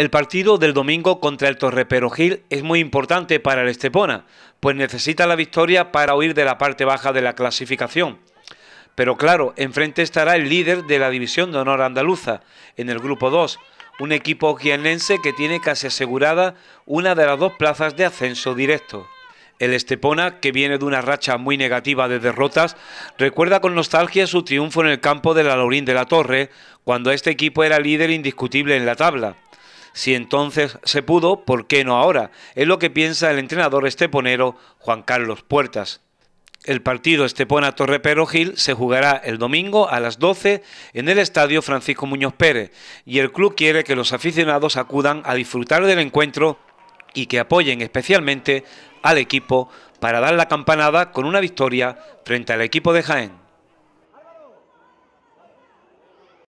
El partido del domingo contra el Gil es muy importante para el Estepona, pues necesita la victoria para huir de la parte baja de la clasificación. Pero claro, enfrente estará el líder de la División de Honor Andaluza, en el Grupo 2, un equipo guianense que tiene casi asegurada una de las dos plazas de ascenso directo. El Estepona, que viene de una racha muy negativa de derrotas, recuerda con nostalgia su triunfo en el campo de la Laurín de la Torre, cuando este equipo era líder indiscutible en la tabla. Si entonces se pudo, ¿por qué no ahora? Es lo que piensa el entrenador esteponero Juan Carlos Puertas. El partido Estepona Torrepero Gil se jugará el domingo a las 12 en el estadio Francisco Muñoz Pérez y el club quiere que los aficionados acudan a disfrutar del encuentro y que apoyen especialmente al equipo para dar la campanada con una victoria frente al equipo de Jaén.